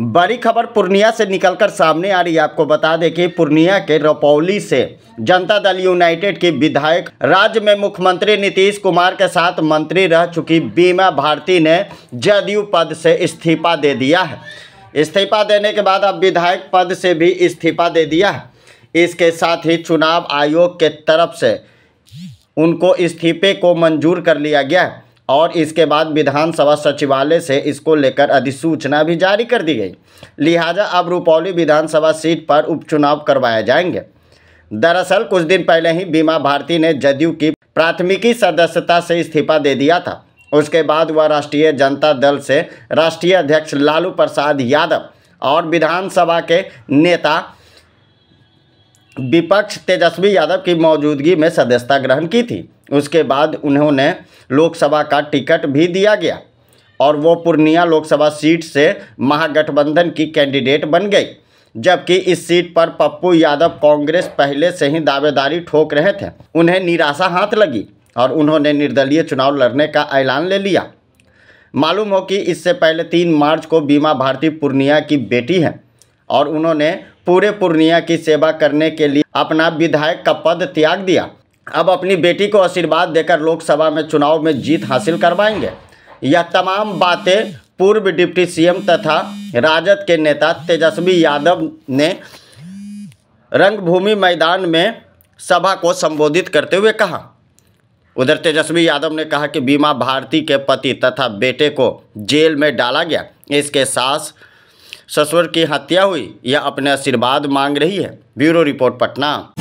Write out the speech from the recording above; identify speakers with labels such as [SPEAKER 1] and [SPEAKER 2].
[SPEAKER 1] बड़ी खबर पूर्णिया से निकलकर सामने आ रही है आपको बता दें कि पूर्णिया के रपौली से जनता दल यूनाइटेड की विधायक राज्य में मुख्यमंत्री नीतीश कुमार के साथ मंत्री रह चुकी बीमा भारती ने जदयू पद से इस्तीफा दे दिया है इस्तीफा देने के बाद अब विधायक पद से भी इस्तीफा दे दिया है इसके साथ ही चुनाव आयोग के तरफ से उनको इस्तीफे को मंजूर कर लिया गया है और इसके बाद विधानसभा सचिवालय से इसको लेकर अधिसूचना भी जारी कर दी गई लिहाजा अब रुपौली विधानसभा सीट पर उपचुनाव करवाए जाएंगे दरअसल कुछ दिन पहले ही बीमा भारती ने जदयू की प्राथमिकी सदस्यता से इस्तीफा दे दिया था उसके बाद वह राष्ट्रीय जनता दल से राष्ट्रीय अध्यक्ष लालू प्रसाद यादव और विधानसभा के नेता विपक्ष तेजस्वी यादव की मौजूदगी में सदस्यता ग्रहण की थी उसके बाद उन्होंने लोकसभा का टिकट भी दिया गया और वो पूर्णिया लोकसभा सीट से महागठबंधन की कैंडिडेट बन गई जबकि इस सीट पर पप्पू यादव कांग्रेस पहले से ही दावेदारी ठोक रहे थे उन्हें निराशा हाथ लगी और उन्होंने निर्दलीय चुनाव लड़ने का ऐलान ले लिया मालूम हो कि इससे पहले तीन मार्च को बीमा भारती पूर्णिया की बेटी है और उन्होंने पूरे पूर्णिया की सेवा करने के लिए अपना विधायक का पद त्याग दिया अब अपनी बेटी को आशीर्वाद देकर लोकसभा में चुनाव में जीत हासिल करवाएंगे यह तमाम बातें पूर्व डिप्टी सीएम तथा राजद के नेता तेजस्वी यादव ने रंगभूमि मैदान में सभा को संबोधित करते हुए कहा उधर तेजस्वी यादव ने कहा कि बीमा भारती के पति तथा बेटे को जेल में डाला गया इसके सास ससुर की हत्या हुई यह अपने आशीर्वाद मांग रही है ब्यूरो रिपोर्ट पटना